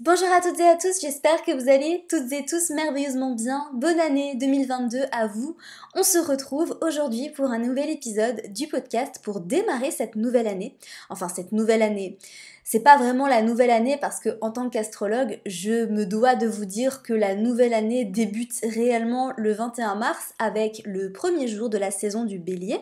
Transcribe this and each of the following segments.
Bonjour à toutes et à tous, j'espère que vous allez toutes et tous merveilleusement bien. Bonne année 2022 à vous. On se retrouve aujourd'hui pour un nouvel épisode du podcast pour démarrer cette nouvelle année. Enfin cette nouvelle année. C'est pas vraiment la nouvelle année parce que en tant qu'astrologue, je me dois de vous dire que la nouvelle année débute réellement le 21 mars avec le premier jour de la saison du Bélier.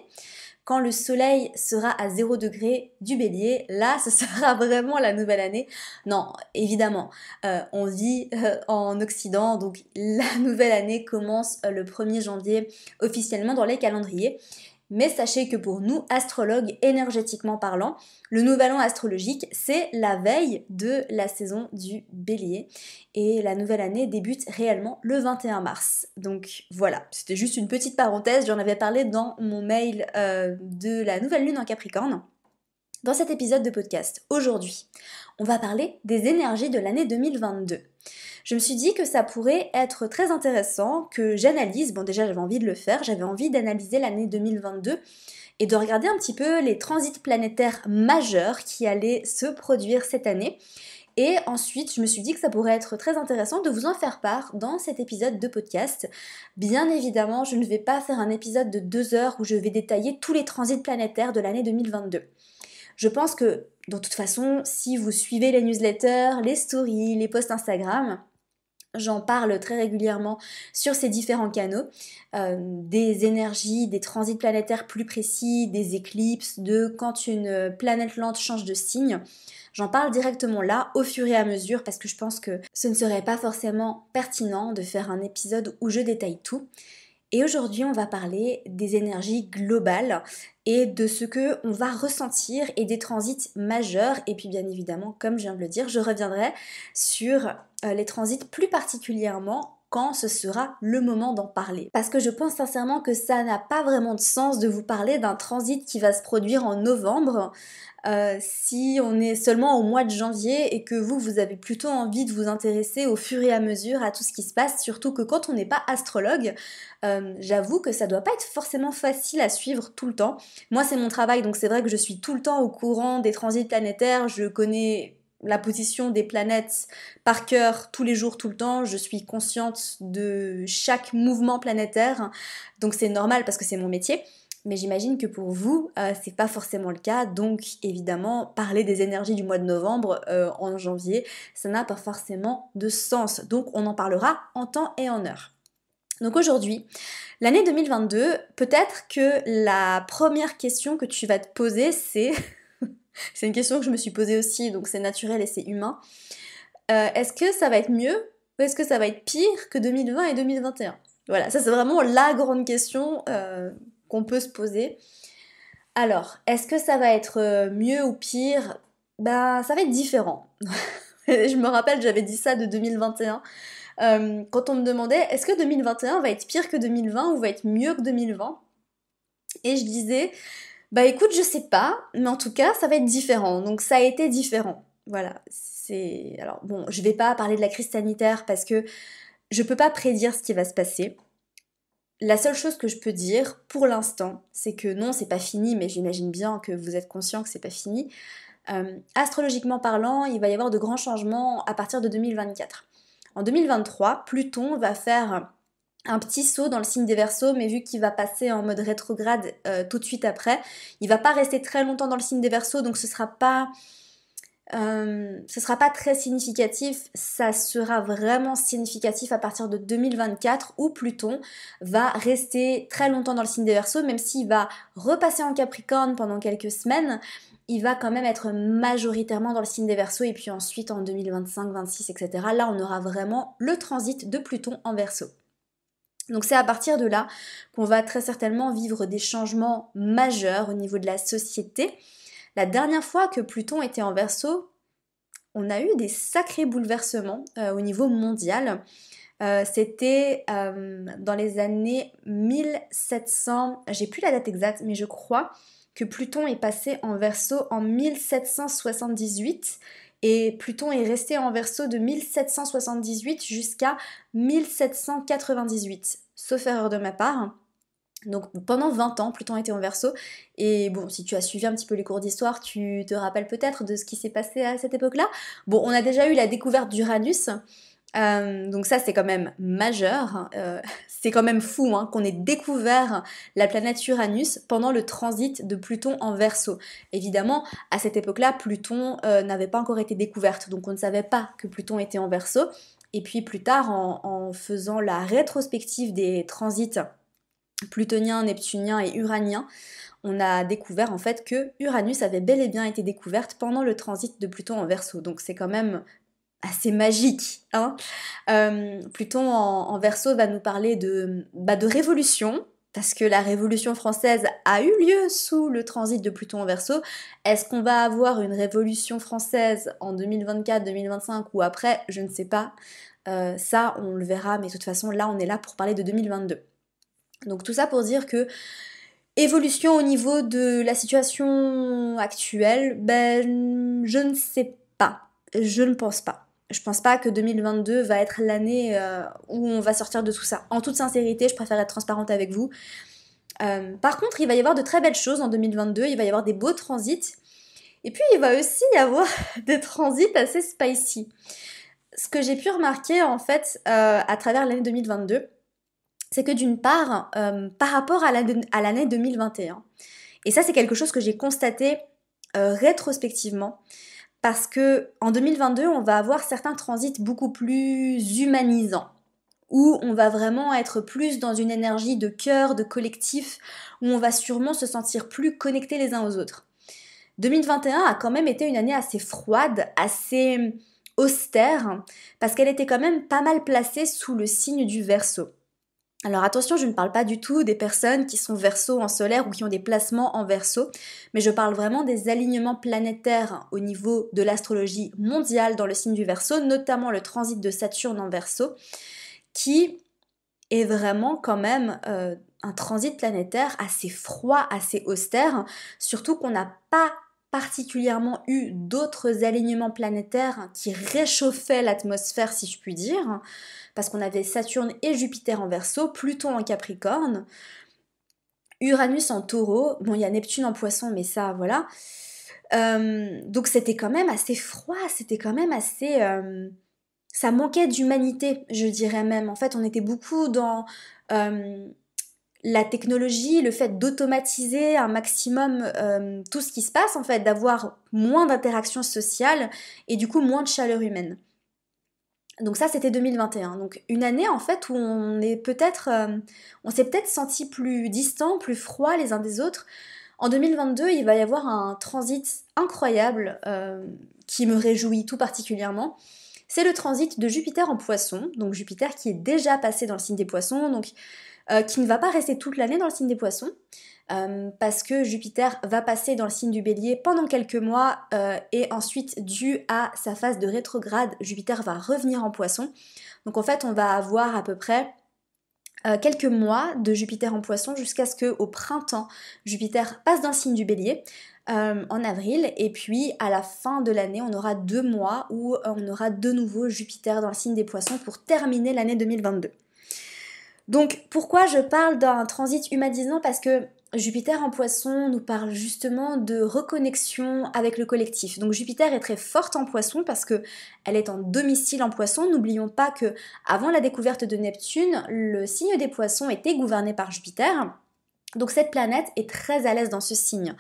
Quand le soleil sera à 0 degré du bélier, là, ce sera vraiment la nouvelle année. Non, évidemment, euh, on vit euh, en Occident, donc la nouvelle année commence euh, le 1er janvier officiellement dans les calendriers. Mais sachez que pour nous, astrologues énergétiquement parlant, le nouvel an astrologique, c'est la veille de la saison du bélier. Et la nouvelle année débute réellement le 21 mars. Donc voilà, c'était juste une petite parenthèse, j'en avais parlé dans mon mail euh, de la nouvelle lune en Capricorne. Dans cet épisode de podcast, aujourd'hui, on va parler des énergies de l'année 2022 je me suis dit que ça pourrait être très intéressant que j'analyse, bon déjà j'avais envie de le faire, j'avais envie d'analyser l'année 2022 et de regarder un petit peu les transits planétaires majeurs qui allaient se produire cette année. Et ensuite, je me suis dit que ça pourrait être très intéressant de vous en faire part dans cet épisode de podcast. Bien évidemment, je ne vais pas faire un épisode de deux heures où je vais détailler tous les transits planétaires de l'année 2022. Je pense que, de toute façon, si vous suivez les newsletters, les stories, les posts Instagram, J'en parle très régulièrement sur ces différents canaux, euh, des énergies, des transits planétaires plus précis, des éclipses, de quand une planète lente change de signe. J'en parle directement là, au fur et à mesure, parce que je pense que ce ne serait pas forcément pertinent de faire un épisode où je détaille tout. Et aujourd'hui, on va parler des énergies globales et de ce que on va ressentir et des transits majeurs. Et puis, bien évidemment, comme je viens de le dire, je reviendrai sur euh, les transits plus particulièrement quand ce sera le moment d'en parler. Parce que je pense sincèrement que ça n'a pas vraiment de sens de vous parler d'un transit qui va se produire en novembre euh, si on est seulement au mois de janvier et que vous, vous avez plutôt envie de vous intéresser au fur et à mesure à tout ce qui se passe, surtout que quand on n'est pas astrologue, euh, j'avoue que ça doit pas être forcément facile à suivre tout le temps. Moi, c'est mon travail, donc c'est vrai que je suis tout le temps au courant des transits planétaires, je connais la position des planètes par cœur tous les jours, tout le temps. Je suis consciente de chaque mouvement planétaire. Donc c'est normal parce que c'est mon métier. Mais j'imagine que pour vous, euh, c'est pas forcément le cas. Donc évidemment, parler des énergies du mois de novembre euh, en janvier, ça n'a pas forcément de sens. Donc on en parlera en temps et en heure. Donc aujourd'hui, l'année 2022, peut-être que la première question que tu vas te poser, c'est c'est une question que je me suis posée aussi, donc c'est naturel et c'est humain. Euh, est-ce que ça va être mieux ou est-ce que ça va être pire que 2020 et 2021 Voilà, ça c'est vraiment la grande question euh, qu'on peut se poser. Alors, est-ce que ça va être euh, mieux ou pire Ben, ça va être différent. je me rappelle, j'avais dit ça de 2021. quand on me demandait, est-ce que 2021 va être pire que 2020 ou va être mieux que 2020 Et je disais, bah écoute, je sais pas, mais en tout cas, ça va être différent. Donc ça a été différent. Voilà, c'est alors bon, je vais pas parler de la crise sanitaire parce que je peux pas prédire ce qui va se passer. La seule chose que je peux dire pour l'instant, c'est que non, c'est pas fini, mais j'imagine bien que vous êtes conscient que c'est pas fini. Euh, astrologiquement parlant, il va y avoir de grands changements à partir de 2024. En 2023, Pluton va faire un petit saut dans le signe des Verseaux, mais vu qu'il va passer en mode rétrograde euh, tout de suite après, il va pas rester très longtemps dans le signe des Verseaux, donc ce sera pas euh, ce sera pas très significatif, ça sera vraiment significatif à partir de 2024 où Pluton va rester très longtemps dans le signe des Verseaux, même s'il va repasser en Capricorne pendant quelques semaines, il va quand même être majoritairement dans le signe des Verseaux et puis ensuite en 2025, 26, etc. Là, on aura vraiment le transit de Pluton en Verseau. Donc c'est à partir de là qu'on va très certainement vivre des changements majeurs au niveau de la société. La dernière fois que Pluton était en verso, on a eu des sacrés bouleversements euh, au niveau mondial. Euh, c'était euh, dans les années 1700, j'ai plus la date exacte, mais je crois que Pluton est passé en verso en 1778 et Pluton est resté en verso de 1778 jusqu'à 1798, sauf erreur de ma part. Donc pendant 20 ans, Pluton était en verso. Et bon, si tu as suivi un petit peu les cours d'histoire, tu te rappelles peut-être de ce qui s'est passé à cette époque-là. Bon, on a déjà eu la découverte d'Uranus, euh, donc ça, c'est quand même majeur. Euh, c'est quand même fou hein, qu'on ait découvert la planète Uranus pendant le transit de Pluton en Verseau. Évidemment, à cette époque-là, Pluton euh, n'avait pas encore été découverte, donc on ne savait pas que Pluton était en verso. Et puis plus tard, en, faisant la rétrospective des transits plutoniens, neptuniens et uraniens, on a découvert en fait que Uranus avait bel et bien été découverte pendant le transit de Pluton en Verseau. Donc c'est quand même assez magique. Hein euh, Pluton en, verso va nous parler de, bah, de révolution, parce que la Révolution française a eu lieu sous le transit de Pluton en verso. Est-ce qu'on va avoir une Révolution française en 2024, 2025 ou après Je ne sais pas. Euh, ça, on le verra, mais de toute façon, là, on est là pour parler de 2022. Donc tout ça pour dire que évolution au niveau de la situation actuelle, ben, je ne sais pas. Je ne pense pas je pense pas que 2022 va être l'année euh, où on va sortir de tout ça. En toute sincérité, je préfère être transparente avec vous. Euh, par contre, il va y avoir de très belles choses en 2022, il va y avoir des beaux transits, et puis il va aussi y avoir des transits assez spicy. Ce que j'ai pu remarquer en fait euh, à travers l'année 2022, c'est que d'une part, par rapport à l'année 2021, et ça c'est quelque chose que j'ai constaté rétrospectivement, parce que en 2022, on va avoir certains transits beaucoup plus humanisants où on va vraiment être plus dans une énergie de cœur, de collectif, où on va sûrement se sentir plus connectés les uns aux autres. 2021 a quand même été une année assez froide, assez austère, parce qu'elle était quand même pas mal placée sous le signe du verso. Alors attention, je ne parle pas du tout des personnes qui sont verso en solaire ou qui ont des placements en verso, mais je parle vraiment des alignements planétaires au niveau de l'astrologie mondiale dans le signe du verso, notamment le transit de Saturne en verso, qui est vraiment quand même euh, un transit planétaire assez froid, assez austère, surtout qu'on n'a pas particulièrement eu d'autres alignements planétaires qui réchauffaient l'atmosphère, si je puis dire, parce qu'on avait Saturne et Jupiter en verso, Pluton en Capricorne, Uranus en taureau, bon il y a Neptune en poisson, mais ça voilà. Euh, donc c'était quand même assez froid, c'était quand même assez... Euh, ça manquait d'humanité, je dirais même. En fait, on était beaucoup dans... Euh, la technologie, le fait d'automatiser un maximum euh, tout ce qui se passe, en fait, d'avoir moins d'interactions sociales et du coup moins de chaleur humaine. Donc ça, c'était 2021. Donc une année en fait où on est peut-être, euh, on s'est peut-être senti plus distant, plus froid les uns des autres. En 2022, il va y avoir un transit incroyable euh, qui me réjouit tout particulièrement. C'est le transit de Jupiter en Poisson, donc Jupiter qui est déjà passé dans le signe des Poissons, donc euh, qui ne va pas rester toute l'année dans le signe des poissons, euh, parce que Jupiter va passer dans le signe du bélier pendant quelques mois euh, et ensuite, dû à sa phase de rétrograde, Jupiter va revenir en poisson. Donc en fait, on va avoir à peu près quelques mois de Jupiter en poisson jusqu'à ce que au printemps, Jupiter passe dans le signe du bélier. en avril et puis à la fin de l'année on aura deux mois où on aura de nouveau Jupiter dans le signe des poissons pour terminer l'année 2022. Donc pourquoi je parle d'un transit humanisant Parce que Jupiter en poisson nous parle justement de reconnexion avec le collectif. Donc Jupiter est très forte en poisson parce qu'elle est en domicile en poisson. N'oublions pas que avant la découverte de Neptune, le signe des poissons était gouverné par Jupiter. Donc cette planète est très à l'aise dans ce signe.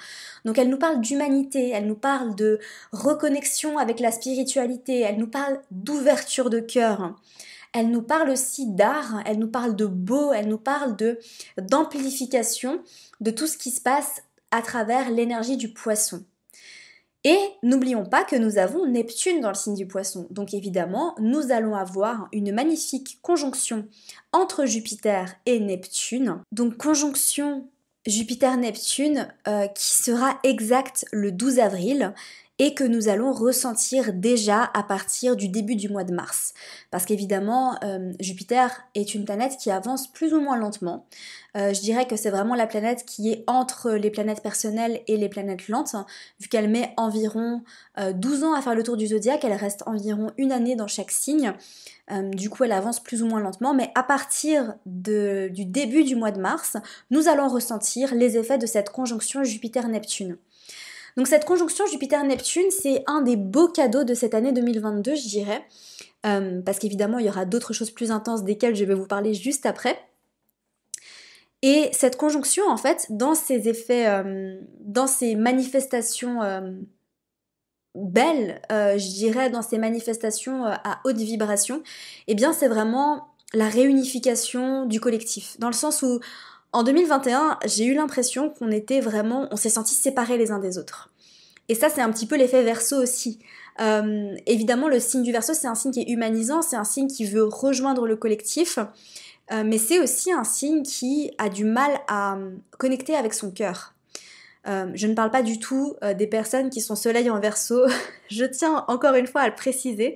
Donc elle nous parle d'humanité, elle nous parle de reconnexion avec la spiritualité, elle nous parle d'ouverture de cœur elle nous parle aussi d'art, elle nous parle de beau, elle nous parle de d'amplification de tout ce qui se passe à travers l'énergie du poisson. Et n'oublions pas que nous avons Neptune dans le signe du poisson. Donc évidemment, nous allons avoir une magnifique conjonction entre Jupiter et Neptune. Donc conjonction Jupiter-Neptune euh, qui sera exacte le 12 avril et que nous allons ressentir déjà à partir du début du mois de mars. Parce qu'évidemment, euh, Jupiter est une planète qui avance plus ou moins lentement. Euh, je dirais que c'est vraiment la planète qui est entre les planètes personnelles et les planètes lentes, vu qu'elle met environ 12 euh, ans à faire le tour du zodiaque, elle reste environ une année dans chaque signe. du coup, elle avance plus ou moins lentement, mais à partir du début du mois de mars, nous allons ressentir les effets de cette conjonction Jupiter-Neptune. Donc cette conjonction Jupiter-Neptune, c'est un des beaux cadeaux de cette année 2022, je dirais. Euh, parce qu'évidemment, il y aura d'autres choses plus intenses desquelles je vais vous parler juste après. Et cette conjonction, en fait, dans ses effets, euh, dans ses manifestations euh, belles, je dirais, dans ses manifestations à haute vibration, eh bien, c'est vraiment la réunification du collectif. Dans le sens où en 2021, j'ai eu l'impression qu'on était vraiment, on s'est sentis séparés les uns des autres. Et ça, c'est un petit peu l'effet verso aussi. Euh, évidemment, le signe du verso, c'est un signe qui est humanisant, c'est un signe qui veut rejoindre le collectif, euh, mais c'est aussi un signe qui a du mal à euh, connecter avec son cœur. je ne parle pas du tout des personnes qui sont soleil en verso. je tiens encore une fois à le préciser.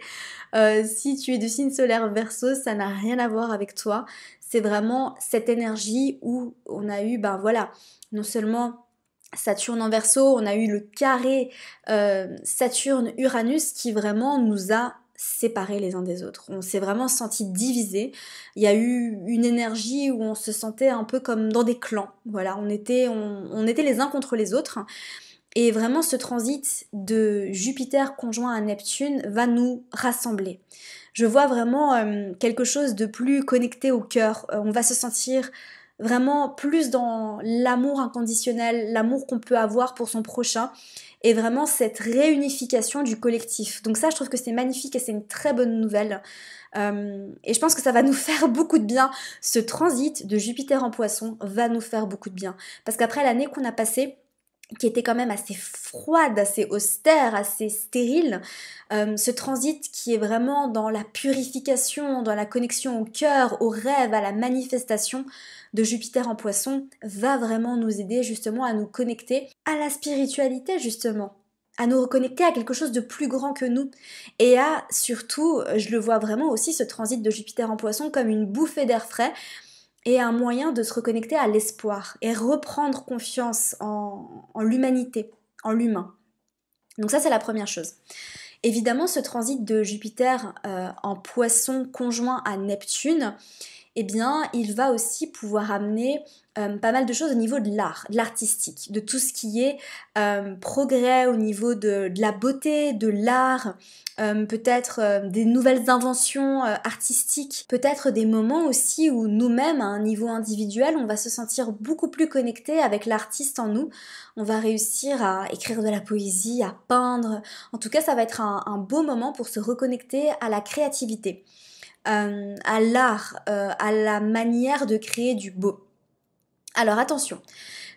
si tu es du signe solaire verso, ça n'a rien à voir avec toi c'est vraiment cette énergie où on a eu, ben voilà, non seulement Saturne en verso, on a eu le carré euh, Saturne-Uranus qui vraiment nous a séparés les uns des autres. On s'est vraiment senti divisés. Il y a eu une énergie où on se sentait un peu comme dans des clans. Voilà, on était, on, on était les uns contre les autres. Et vraiment, ce transit de Jupiter conjoint à Neptune va nous rassembler je vois vraiment euh, quelque chose de plus connecté au cœur. Euh, on va se sentir vraiment plus dans l'amour inconditionnel, l'amour qu'on peut avoir pour son prochain et vraiment cette réunification du collectif. Donc ça, je trouve que c'est magnifique et c'est une très bonne nouvelle. Euh, et je pense que ça va nous faire beaucoup de bien. Ce transit de Jupiter en poisson va nous faire beaucoup de bien. Parce qu'après l'année qu'on a passée, qui était quand même assez froide, assez austère, assez stérile. Euh, ce transit qui est vraiment dans la purification, dans la connexion au cœur, au rêve, à la manifestation de Jupiter en poisson, va vraiment nous aider justement à nous connecter à la spiritualité justement à nous reconnecter à quelque chose de plus grand que nous et à surtout, je le vois vraiment aussi ce transit de Jupiter en poisson comme une bouffée d'air frais et un moyen de se reconnecter à l'espoir et reprendre confiance en, l'humanité, en l'humain. Donc ça, c'est la première chose. Évidemment, ce transit de Jupiter euh, en poisson conjoint à Neptune, eh bien, il va aussi pouvoir amener euh, pas mal de choses au niveau de l'art, de l'artistique, de tout ce qui est euh, progrès au niveau de, la beauté, de l'art, euh, peut-être des nouvelles inventions artistiques, peut-être des moments aussi où nous-mêmes, à un niveau individuel, on va se sentir beaucoup plus connecté avec l'artiste en nous. On va réussir à écrire de la poésie, à peindre. En tout cas, ça va être un, beau moment pour se reconnecter à la créativité. à l'art, à la manière de créer du beau. Alors attention,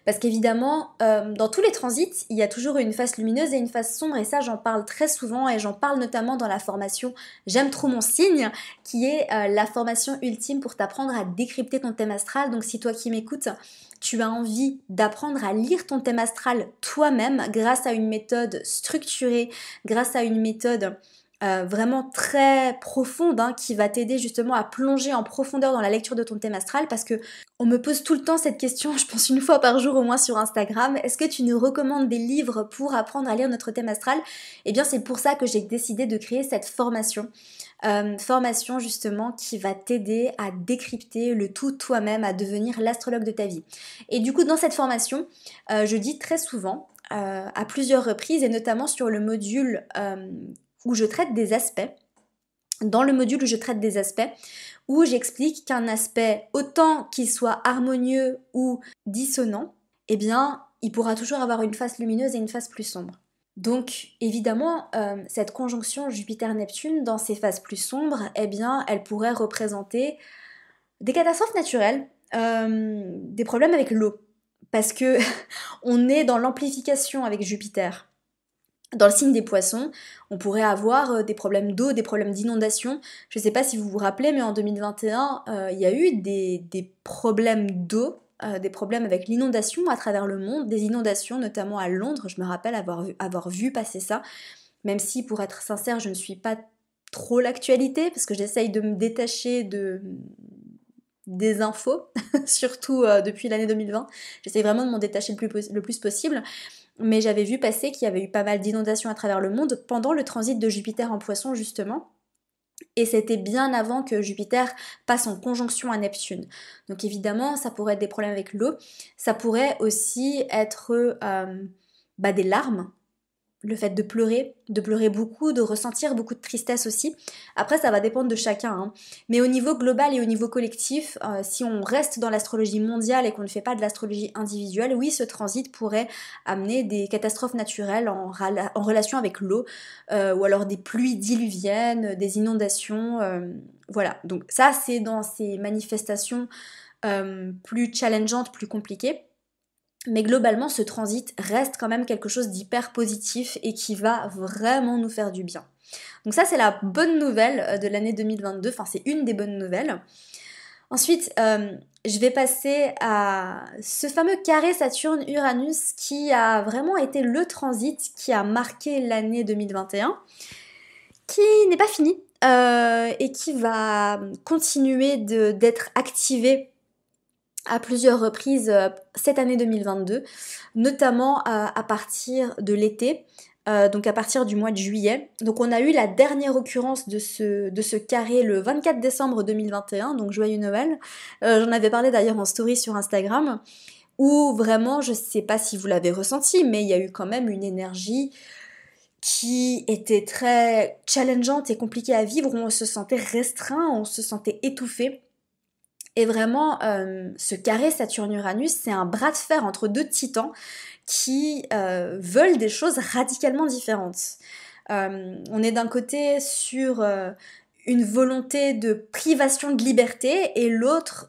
parce qu'évidemment, euh, dans tous les transits, il y a toujours une face lumineuse et une face sombre, et ça j'en parle très souvent, et j'en parle notamment dans la formation J'aime trop mon signe, qui est euh, la formation ultime pour t'apprendre à décrypter ton thème astral. Donc si toi qui m'écoutes, tu as envie d'apprendre à lire ton thème astral toi-même grâce à une méthode structurée, grâce à une méthode euh, vraiment très profonde hein, qui va t'aider justement à plonger en profondeur dans la lecture de ton thème astral parce que on me pose tout le temps cette question, je pense une fois par jour au moins sur Instagram, est-ce que tu nous recommandes des livres pour apprendre à lire notre thème astral Eh bien c'est pour ça que j'ai décidé de créer cette formation. Euh, formation justement qui va t'aider à décrypter le tout toi-même, à devenir l'astrologue de ta vie. Et du coup dans cette formation, euh, je dis très souvent à plusieurs reprises et notamment sur le module où je traite des aspects. Dans le module où je traite des aspects, où j'explique qu'un aspect, autant qu'il soit harmonieux ou dissonant, eh bien, il pourra toujours avoir une face lumineuse et une face plus sombre. Donc évidemment, euh, cette conjonction Jupiter-Neptune dans ses phases plus sombres, eh bien, elle pourrait représenter des catastrophes naturelles, euh, des problèmes avec l'eau, parce que on est dans l'amplification avec Jupiter. Dans le signe des poissons, on pourrait avoir euh, des problèmes d'eau, des problèmes d'inondation. Je ne sais pas si vous vous rappelez, mais en 2021, euh, il y a eu des, problèmes d'eau, euh, des problèmes avec l'inondation à travers le monde, des inondations notamment à Londres. Je me rappelle avoir vu, avoir vu passer ça, même si pour être sincère, je ne suis pas trop l'actualité parce que j'essaye de me détacher de, des infos, surtout depuis l'année 2020. J'essaie vraiment de m'en détacher le plus, le plus, possible mais j'avais vu passer qu'il y avait eu pas mal d'inondations à travers le monde pendant le transit de Jupiter en poisson justement. Et c'était bien avant que Jupiter passe en conjonction à Neptune. Donc évidemment, ça pourrait être des problèmes avec l'eau. Ça pourrait aussi être euh, bah, des larmes le fait de pleurer, de pleurer beaucoup, de ressentir beaucoup de tristesse aussi. Après, ça va dépendre de chacun. Hein. Mais au niveau global et au niveau collectif, euh, si on reste dans l'astrologie mondiale et qu'on ne fait pas de l'astrologie individuelle, oui, ce transit pourrait amener des catastrophes naturelles en, relation avec l'eau, euh, ou alors des pluies diluviennes, des inondations. Euh, voilà, donc ça, c'est dans ces manifestations plus challengeantes, plus compliquées. Mais globalement, ce transit reste quand même quelque chose d'hyper positif et qui va vraiment nous faire du bien. Donc ça, c'est la bonne nouvelle euh, de l'année 2022, enfin c'est une des bonnes nouvelles. Ensuite, euh, je vais passer à ce fameux carré Saturne-Uranus qui a vraiment été le transit qui a marqué l'année 2021, qui n'est pas fini euh, et qui va continuer d'être activé à plusieurs reprises euh, cette année 2022, notamment à partir de l'été, euh, donc à partir du mois de juillet. Donc on a eu la dernière occurrence de ce, de ce carré le 24 décembre 2021, donc joyeux Noël. Euh, j'en avais parlé d'ailleurs en story sur Instagram, où vraiment, je sais pas si vous l'avez ressenti, mais il y a eu quand même une énergie qui était très challengeante et compliquée à vivre, où on se sentait restreint, on se sentait étouffé. Et vraiment, euh, ce carré Saturne-Uranus, c'est un bras de fer entre deux titans qui euh, veulent des choses radicalement différentes. Euh, on est d'un côté sur une volonté de privation de liberté et l'autre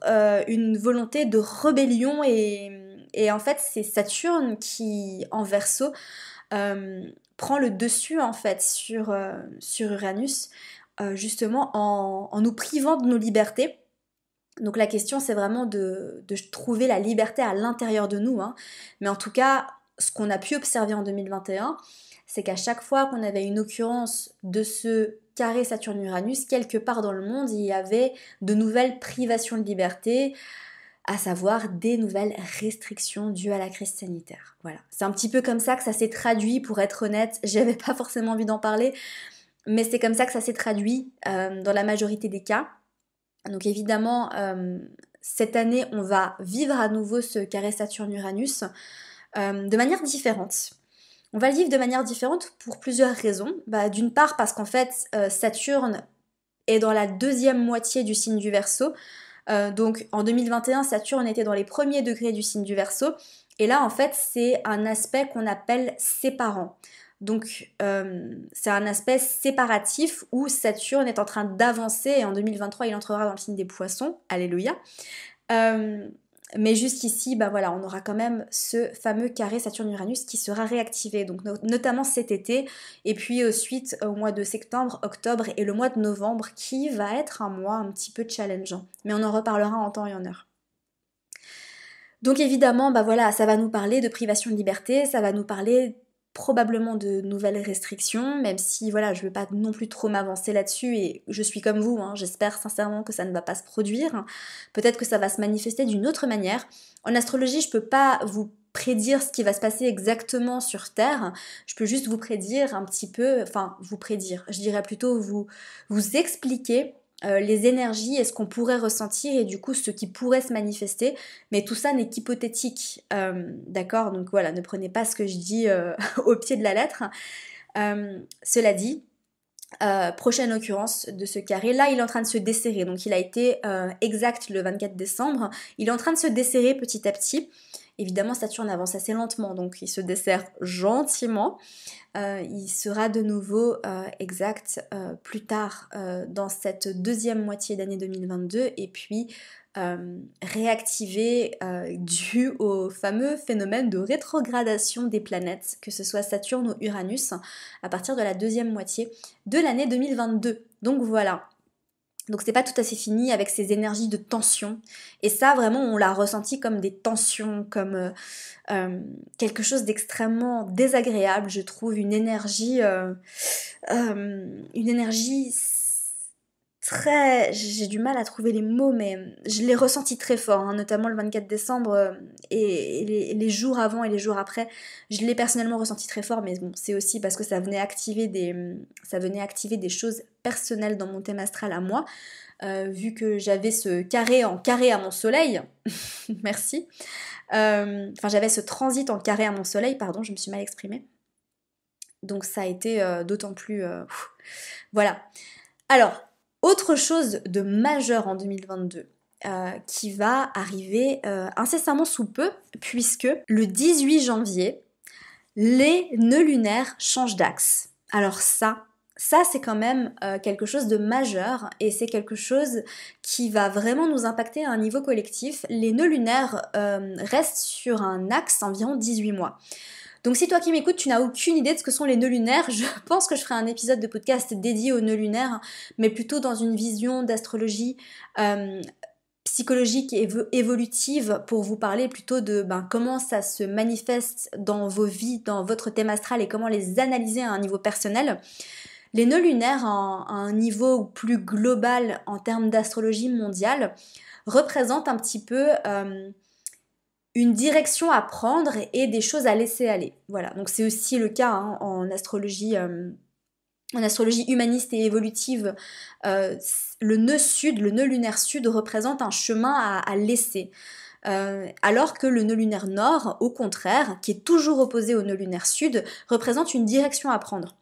une volonté de rébellion. Et, en fait, c'est Saturne qui, en verso, prend le dessus en fait sur, sur Uranus, justement en, en nous privant de nos libertés donc la question, c'est vraiment de, trouver la liberté à l'intérieur de nous. Hein. Mais en tout cas, ce qu'on a pu observer en 2021, c'est qu'à chaque fois qu'on avait une occurrence de ce carré Saturne-Uranus, quelque part dans le monde, il y avait de nouvelles privations de liberté, à savoir des nouvelles restrictions dues à la crise sanitaire. Voilà. C'est un petit peu comme ça que ça s'est traduit, pour être honnête, j'avais pas forcément envie d'en parler, mais c'est comme ça que ça s'est traduit euh, dans la majorité des cas. Donc évidemment, euh, cette année, on va vivre à nouveau ce carré Saturne-Uranus euh, de manière différente. On va le vivre de manière différente pour plusieurs raisons. Bah, d'une part parce qu'en fait, euh, Saturne est dans la deuxième moitié du signe du Verseau. donc en 2021, Saturne était dans les premiers degrés du signe du Verseau. Et là, en fait, c'est un aspect qu'on appelle séparant. Donc euh, c'est un aspect séparatif où Saturne est en train d'avancer et en 2023 il entrera dans le signe des poissons, alléluia. Euh, mais jusqu'ici, bah voilà, on aura quand même ce fameux carré Saturne-Uranus qui sera réactivé, donc notamment cet été, et puis ensuite, suite au mois de septembre, octobre et le mois de novembre qui va être un mois un petit peu challengeant. Mais on en reparlera en temps et en heure. Donc évidemment, bah voilà, ça va nous parler de privation de liberté, ça va nous parler probablement de nouvelles restrictions, même si voilà, je ne veux pas non plus trop m'avancer là-dessus et je suis comme vous, hein, j'espère sincèrement que ça ne va pas se produire. Peut-être que ça va se manifester d'une autre manière. En astrologie, je ne peux pas vous prédire ce qui va se passer exactement sur Terre, je peux juste vous prédire un petit peu, enfin vous prédire, je dirais plutôt vous, vous expliquer euh, les énergies et ce qu'on pourrait ressentir et du coup ce qui pourrait se manifester. Mais tout ça n'est qu'hypothétique, euh, d'accord Donc voilà, ne prenez pas ce que je dis euh, au pied de la lettre. cela dit, prochaine occurrence de ce carré, là il est en train de se desserrer, donc il a été exact le 24 décembre, il est en train de se desserrer petit à petit. Évidemment, Saturne avance assez lentement, donc il se dessert gentiment. Euh, il sera de nouveau euh, exact euh, plus tard dans cette deuxième moitié d'année 2022 et puis réactivé dû au fameux phénomène de rétrogradation des planètes, que ce soit Saturne ou Uranus, à partir de la deuxième moitié de l'année 2022. Donc voilà, donc c'est pas tout à fait fini avec ces énergies de tension. Et ça vraiment on l'a ressenti comme des tensions, comme euh, euh, quelque chose d'extrêmement désagréable, je trouve, une énergie, euh, une énergie très. J'ai du mal à trouver les mots, mais je l'ai ressenti très fort, hein, notamment le 24 décembre euh, et, les, jours avant et les jours après. Je l'ai personnellement ressenti très fort, mais bon, c'est aussi parce que ça venait activer des, ça venait activer des choses personnelles dans mon thème astral à moi, euh, vu que j'avais ce carré en carré à mon soleil. Merci. Euh, enfin, j'avais ce transit en carré à mon soleil, pardon, je me suis mal exprimée. Donc ça a été d'autant plus... voilà. Alors, autre chose de majeur en 2022 euh, qui va arriver euh, incessamment sous peu, puisque le 18 janvier, les nœuds lunaires changent d'axe. Alors ça, ça c'est quand même euh, quelque chose de majeur et c'est quelque chose qui va vraiment nous impacter à un niveau collectif. Les nœuds lunaires restent sur un axe environ 18 mois. Donc si toi qui m'écoutes, tu n'as aucune idée de ce que sont les nœuds lunaires, je pense que je ferai un épisode de podcast dédié aux nœuds lunaires, mais plutôt dans une vision d'astrologie. Euh, psychologique et évolutive pour vous parler plutôt de ben, comment ça se manifeste dans vos vies, dans votre thème astral et comment les analyser à un niveau personnel. Les nœuds lunaires, à un niveau plus global en termes d'astrologie mondiale, représentent un petit peu euh, une direction à prendre et des choses à laisser aller. Voilà, donc c'est aussi le cas hein, en astrologie. Euh, en astrologie humaniste et évolutive, euh, le nœud sud, le nœud lunaire sud représente un chemin à, laisser. Euh, alors que le nœud lunaire nord, au contraire, qui est toujours opposé au nœud lunaire sud, représente une direction à prendre.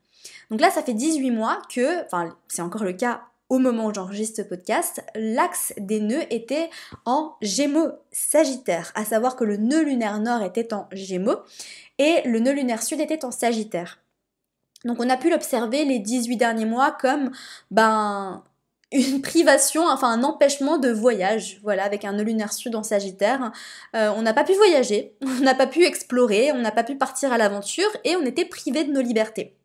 Donc là, ça fait 18 mois que, enfin c'est encore le cas au moment où j'enregistre ce podcast, l'axe des nœuds était en gémeaux sagittaire, à savoir que le nœud lunaire nord était en gémeaux et le nœud lunaire sud était en sagittaire. Donc on a pu l'observer les 18 derniers mois comme ben une privation, enfin un empêchement de voyage, voilà, avec un nœud lunaire sud en Sagittaire. Euh, on n'a pas pu voyager, on n'a pas pu explorer, on n'a pas pu partir à l'aventure et on était privé de nos libertés.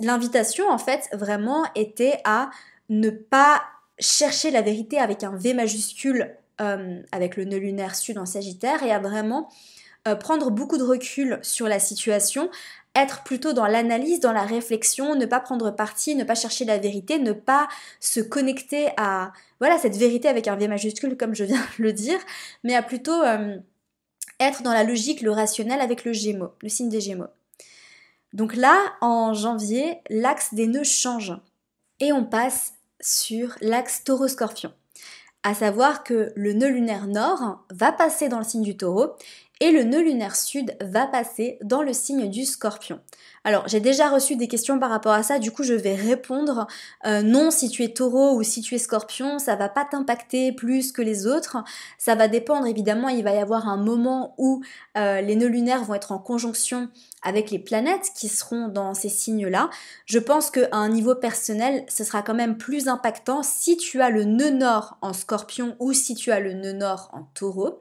L'invitation, en fait, vraiment était à ne pas chercher la vérité avec un V majuscule, euh, avec le nœud lunaire sud en Sagittaire, et à vraiment euh, prendre beaucoup de recul sur la situation, être plutôt dans l'analyse, dans la réflexion, ne pas prendre parti, ne pas chercher la vérité, ne pas se connecter à voilà cette vérité avec un V majuscule comme je viens de le dire, mais à plutôt euh, être dans la logique, le rationnel avec le Gémeaux, le signe des Gémeaux. Donc là, en janvier, l'axe des nœuds change et on passe sur l'axe taureau-scorpion. À savoir que le nœud lunaire nord va passer dans le signe du taureau et le nœud lunaire sud va passer dans le signe du scorpion. Alors j'ai déjà reçu des questions par rapport à ça, du coup je vais répondre euh, non si tu es taureau ou si tu es scorpion, ça va pas t'impacter plus que les autres, ça va dépendre évidemment, il va y avoir un moment où euh, les nœuds lunaires vont être en conjonction avec les planètes qui seront dans ces signes-là. Je pense qu'à un niveau personnel, ce sera quand même plus impactant si tu as le nœud nord en scorpion ou si tu as le nœud nord en taureau.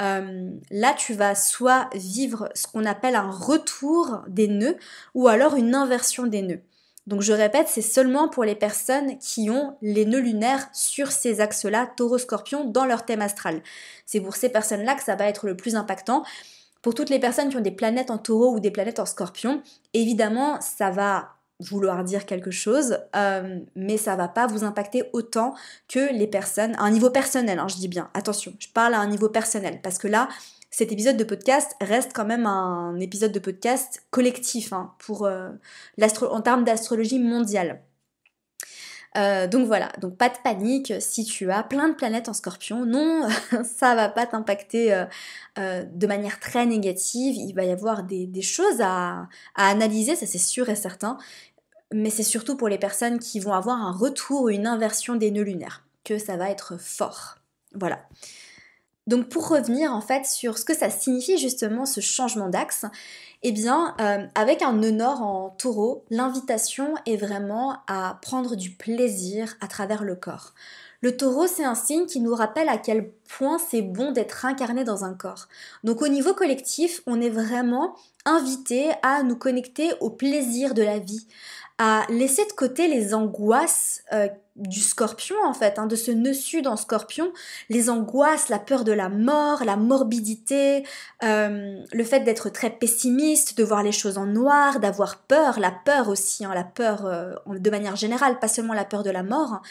Euh, là tu vas soit vivre ce qu'on appelle un retour des nœuds ou alors une inversion des nœuds. Donc je répète, c'est seulement pour les personnes qui ont les nœuds lunaires sur ces axes-là, taureau-scorpion, dans leur thème astral. C'est pour ces personnes-là que ça va être le plus impactant. Pour toutes les personnes qui ont des planètes en taureau ou des planètes en scorpion, évidemment, ça va vouloir dire quelque chose, euh, mais ça va pas vous impacter autant que les personnes, à un niveau personnel, hein, je dis bien, attention, je parle à un niveau personnel, parce que là, cet épisode de podcast reste quand même un épisode de podcast collectif hein, pour, euh, en termes d'astrologie mondiale. Euh, donc voilà, donc pas de panique si tu as plein de planètes en scorpion, non, ça va pas t'impacter de manière très négative, il va y avoir des, choses à, à analyser, ça c'est sûr et certain, mais c'est surtout pour les personnes qui vont avoir un retour ou une inversion des nœuds lunaires que ça va être fort. Voilà. Donc pour revenir en fait sur ce que ça signifie justement ce changement d'axe, eh bien euh, avec un nœud nord en taureau, l'invitation est vraiment à prendre du plaisir à travers le corps. Le taureau, c'est un signe qui nous rappelle à quel point c'est bon d'être incarné dans un corps. Donc au niveau collectif, on est vraiment invité à nous connecter au plaisir de la vie, à laisser de côté les angoisses euh, du scorpion en fait, hein, de ce nœud sud en scorpion, les angoisses, la peur de la mort, la morbidité, euh, le fait d'être très pessimiste, de voir les choses en noir, d'avoir peur, la peur aussi, hein, la peur euh, de manière générale, pas seulement la peur de la mort. Hein.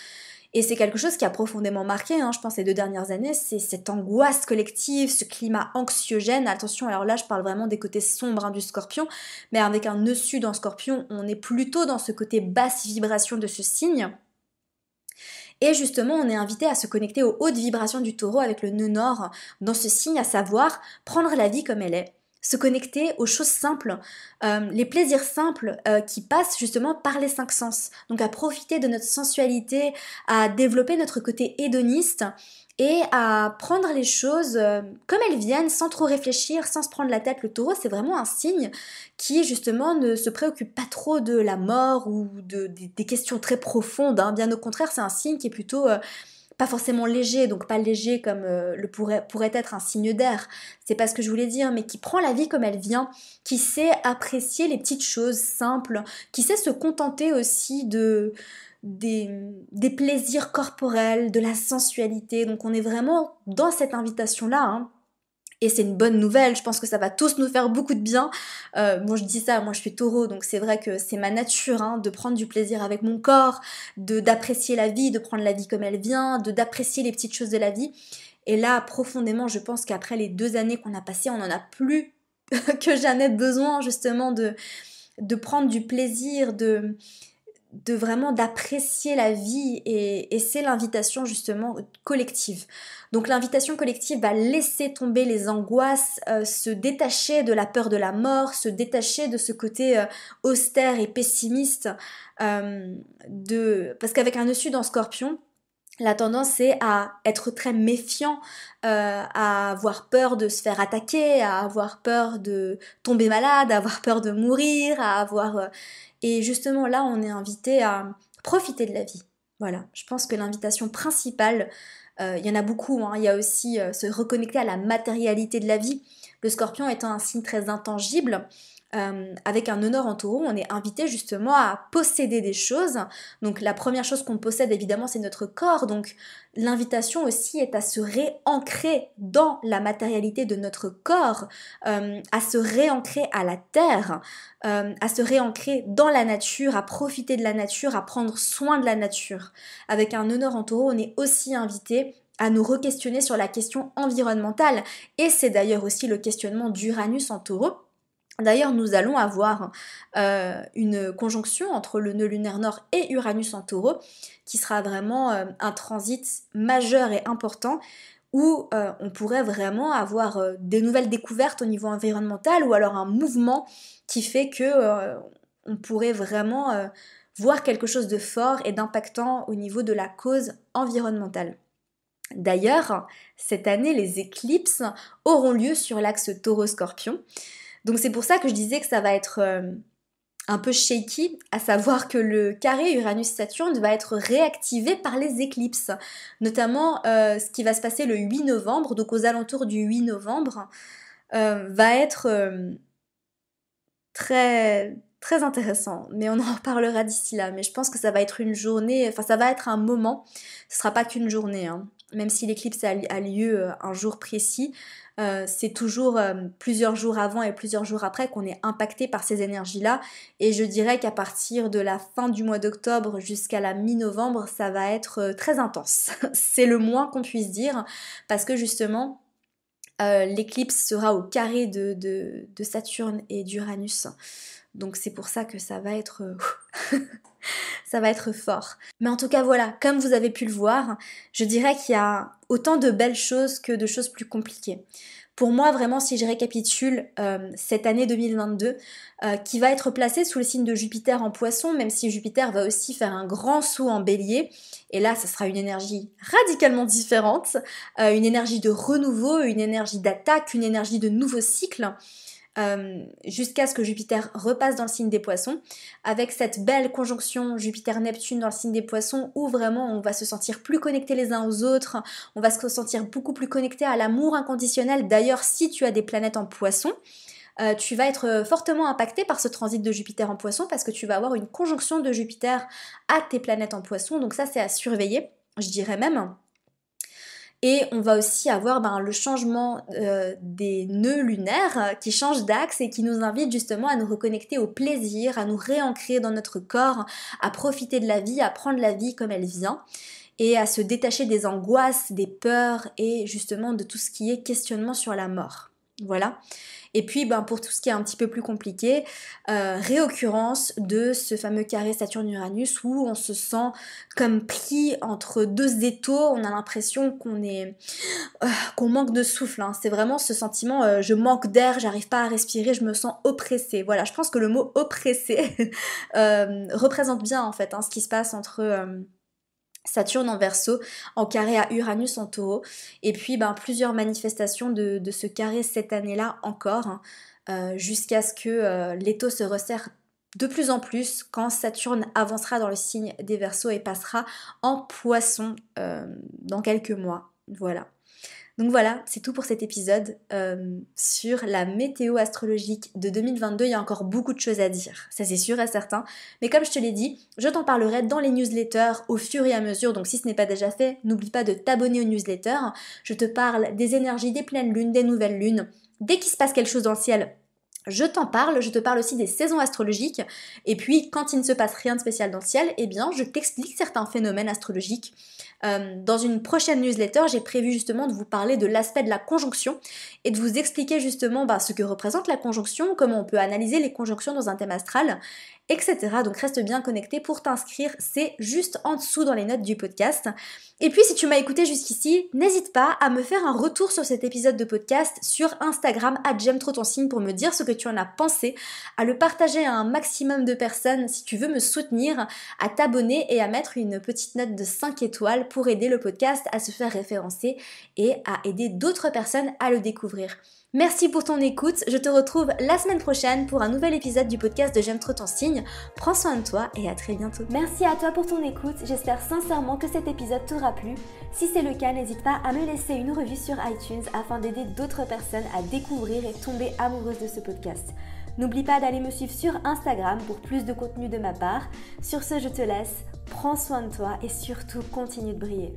Et c'est quelque chose qui a profondément marqué, hein, je pense, ces deux dernières années, c'est cette angoisse collective, ce climat anxiogène. Attention, alors là, je parle vraiment des côtés sombres hein, du scorpion, mais avec un nœud sud en scorpion, on est plutôt dans ce côté basse vibration de ce signe. Et justement, on est invité à se connecter aux hautes vibrations du taureau avec le nœud nord dans ce signe, à savoir prendre la vie comme elle est se connecter aux choses simples, euh, les plaisirs simples euh, qui passent justement par les cinq sens. Donc à profiter de notre sensualité, à développer notre côté hédoniste et à prendre les choses euh, comme elles viennent, sans trop réfléchir, sans se prendre la tête. Le taureau, c'est vraiment un signe qui justement ne se préoccupe pas trop de la mort ou de, des, questions très profondes. Hein. Bien au contraire, c'est un signe qui est plutôt pas forcément léger, donc pas léger comme euh, le pourrait, pourrait être un signe d'air, c'est pas ce que je voulais dire, mais qui prend la vie comme elle vient, qui sait apprécier les petites choses simples, qui sait se contenter aussi de des, des plaisirs corporels, de la sensualité. Donc on est vraiment dans cette invitation-là, hein, et c'est une bonne nouvelle. Je pense que ça va tous nous faire beaucoup de bien. Euh, bon, je dis ça, moi je suis taureau, donc c'est vrai que c'est ma nature hein, de prendre du plaisir avec mon corps, de d'apprécier la vie, de prendre la vie comme elle vient, de d'apprécier les petites choses de la vie. Et là, profondément, je pense qu'après les deux années qu'on a passées, on en a plus que jamais besoin justement de, de prendre du plaisir, de de vraiment d'apprécier la vie et, et c'est l'invitation justement collective. Donc l'invitation collective va laisser tomber les angoisses, euh, se détacher de la peur de la mort, se détacher de ce côté euh, austère et pessimiste euh, de parce qu'avec un dessus dans Scorpion, la tendance c'est à être très méfiant, euh, à avoir peur de se faire attaquer, à avoir peur de tomber malade, à avoir peur de mourir, à avoir... Euh, et justement là, on est invité à profiter de la vie. Voilà, je pense que l'invitation principale, euh, il y en a beaucoup, hein. il y a aussi se reconnecter à la matérialité de la vie. Le scorpion étant un signe très intangible, euh, avec un honneur en taureau, on est invité justement à posséder des choses. Donc la première chose qu'on possède évidemment c'est notre corps. Donc l'invitation aussi est à se réancrer dans la matérialité de notre corps, euh, à se réancrer à la terre, euh, à se réancrer dans la nature, à profiter de la nature, à prendre soin de la nature. Avec un honneur en taureau, on est aussi invité à nous re-questionner sur la question environnementale. Et c'est d'ailleurs aussi le questionnement d'Uranus en taureau D'ailleurs, nous allons avoir euh, une conjonction entre le nœud lunaire nord et Uranus en taureau, qui sera vraiment euh, un transit majeur et important où euh, on pourrait vraiment avoir des nouvelles découvertes au niveau environnemental ou alors un mouvement qui fait que on pourrait vraiment voir quelque chose de fort et d'impactant au niveau de la cause environnementale. D'ailleurs, cette année, les éclipses auront lieu sur l'axe taureau-scorpion. Donc c'est pour ça que je disais que ça va être euh, un peu shaky, à savoir que le carré Uranus-Saturne va être réactivé par les éclipses, notamment euh, ce qui va se passer le 8 novembre, donc aux alentours du 8 novembre, euh, va être très très intéressant, mais on en reparlera d'ici là. Mais je pense que ça va être une journée, enfin ça va être un moment, ce sera pas qu'une journée. Hein même si l'éclipse a, lieu euh, un jour précis, euh, c'est toujours euh, plusieurs jours avant et plusieurs jours après qu'on est impacté par ces énergies-là. Et je dirais qu'à partir de la fin du mois d'octobre jusqu'à la mi-novembre, ça va être très intense. c'est le moins qu'on puisse dire, parce que justement, l'éclipse sera au carré de Saturne et d'Uranus. Donc c'est pour ça que ça va être... ça va être fort. Mais en tout cas, voilà, comme vous avez pu le voir, je dirais qu'il y a autant de belles choses que de choses plus compliquées. Pour moi, vraiment, si je récapitule euh, cette année 2022, euh, qui va être placée sous le signe de Jupiter en poisson, même si Jupiter va aussi faire un grand saut en bélier, et là, ça sera une énergie radicalement différente, euh, une énergie de renouveau, une énergie d'attaque, une énergie de nouveau cycle. Euh, jusqu'à ce que Jupiter repasse dans le signe des poissons, avec cette belle conjonction Jupiter-Neptune dans le signe des poissons, où vraiment on va se sentir plus connectés les uns aux autres, on va se sentir beaucoup plus connectés à l'amour inconditionnel. D'ailleurs, si tu as des planètes en poissons, euh, tu vas être fortement impacté par ce transit de Jupiter en poissons parce que tu vas avoir une conjonction de Jupiter à tes planètes en poissons. Donc ça, c'est à surveiller, je dirais même. Et on va aussi avoir ben, le changement euh, des nœuds lunaires euh, qui changent d'axe et qui nous invite justement à nous reconnecter au plaisir, à nous réancrer dans notre corps, à profiter de la vie, à prendre la vie comme elle vient et à se détacher des angoisses, des peurs et justement de tout ce qui est questionnement sur la mort. Voilà. Et puis, ben, pour tout ce qui est un petit peu plus compliqué, euh, réoccurrence de ce fameux carré Saturne-Uranus où on se sent comme pris entre deux étaux, on a l'impression qu'on est, euh, qu'on manque de souffle. Hein. C'est vraiment ce sentiment, euh, je manque d'air, j'arrive pas à respirer, je me sens oppressée. Voilà, je pense que le mot oppressé représente bien en fait hein, ce qui se passe entre Saturne en verso, en carré à Uranus en taureau. Et puis ben, plusieurs manifestations de, ce carré cette année-là encore, hein, euh, jusqu'à ce que euh, l'étau se resserre de plus en plus quand Saturne avancera dans le signe des versos et passera en poisson euh, dans quelques mois. Voilà. Donc voilà, c'est tout pour cet épisode euh, sur la météo astrologique de 2022. Il y a encore beaucoup de choses à dire, ça c'est sûr et certain. Mais comme je te l'ai dit, je t'en parlerai dans les newsletters au fur et à mesure. Donc si ce n'est pas déjà fait, n'oublie pas de t'abonner aux newsletters. Je te parle des énergies des pleines lunes, des nouvelles lunes. Dès qu'il se passe quelque chose dans le ciel, je t'en parle, je te parle aussi des saisons astrologiques, et puis quand il ne se passe rien de spécial dans le ciel, eh bien je t'explique certains phénomènes astrologiques euh, dans une prochaine newsletter, j'ai prévu justement de vous parler de l'aspect de la conjonction et de vous expliquer justement bah, ce que représente la conjonction, comment on peut analyser les conjonctions dans un thème astral, etc. Donc reste bien connecté pour t'inscrire, c'est juste en dessous dans les notes du podcast. Et puis si tu m'as écouté jusqu'ici, n'hésite pas à me faire un retour sur cet épisode de podcast sur Instagram à j'aime trop ton signe pour me dire ce que tu en as pensé, à le partager à un maximum de personnes si tu veux me soutenir, à t'abonner et à mettre une petite note de 5 étoiles pour aider le podcast à se faire référencer et à aider d'autres personnes à le découvrir. Merci pour ton écoute, je te retrouve la semaine prochaine pour un nouvel épisode du podcast de J'aime trop ton signe. Prends soin de toi et à très bientôt. Merci à toi pour ton écoute, j'espère sincèrement que cet épisode t'aura plu. Si c'est le cas, n'hésite pas à me laisser une revue sur iTunes afin d'aider d'autres personnes à découvrir et tomber amoureuses de ce podcast. N'oublie pas d'aller me suivre sur Instagram pour plus de contenu de ma part. Sur ce, je te laisse, prends soin de toi et surtout continue de briller.